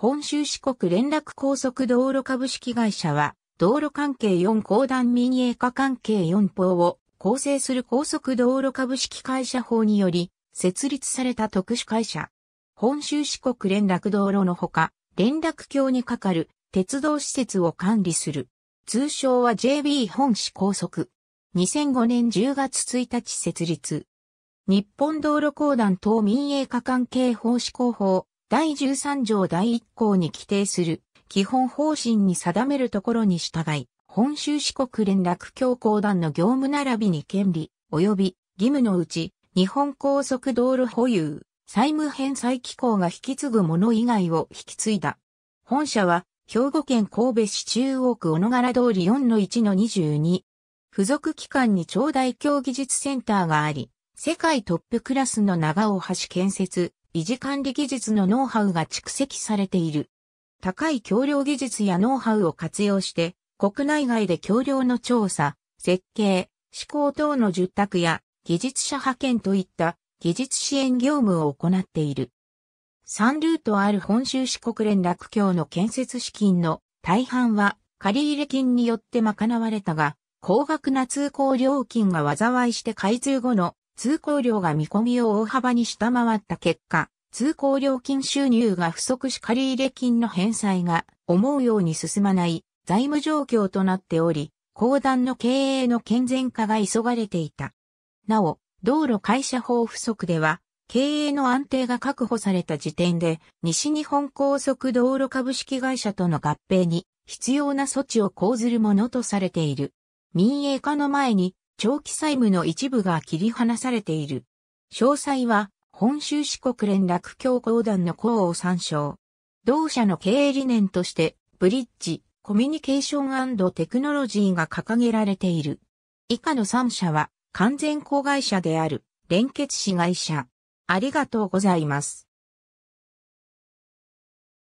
本州四国連絡高速道路株式会社は、道路関係4公団民営化関係4法を構成する高速道路株式会社法により、設立された特殊会社。本州四国連絡道路のほか、連絡橋にかかる鉄道施設を管理する。通称は JB 本市高速。2005年10月1日設立。日本道路公団等民営化関係法施行法第13条第1項に規定する基本方針に定めるところに従い、本州四国連絡協行団の業務並びに権利、及び義務のうち、日本高速道路保有、債務返済機構が引き継ぐもの以外を引き継いだ。本社は、兵庫県神戸市中央区小野柄通り4-1-22。付属機関に超大協技術センターがあり、世界トップクラスの長尾橋建設、維持管理技術のノウハウが蓄積されている。高い橋梁技術やノウハウを活用して、国内外で橋梁の調査、設計、施考等の住宅や技術者派遣といった技術支援業務を行っている。サンルートある本州四国連絡橋の建設資金の大半は借入金によって賄われたが、高額な通行料金が災いして開通後の通行料が見込みを大幅に下回った結果、通行料金収入が不足し借入金の返済が思うように進まない財務状況となっており、公団の経営の健全化が急がれていた。なお、道路会社法不足では、経営の安定が確保された時点で、西日本高速道路株式会社との合併に必要な措置を講ずるものとされている。民営化の前に、長期債務の一部が切り離されている。詳細は、本州四国連絡協行団の項を参照。同社の経営理念として、ブリッジ、コミュニケーションテクノロジーが掲げられている。以下の3社は、完全子会社である、連結子会社。ありがとうございます。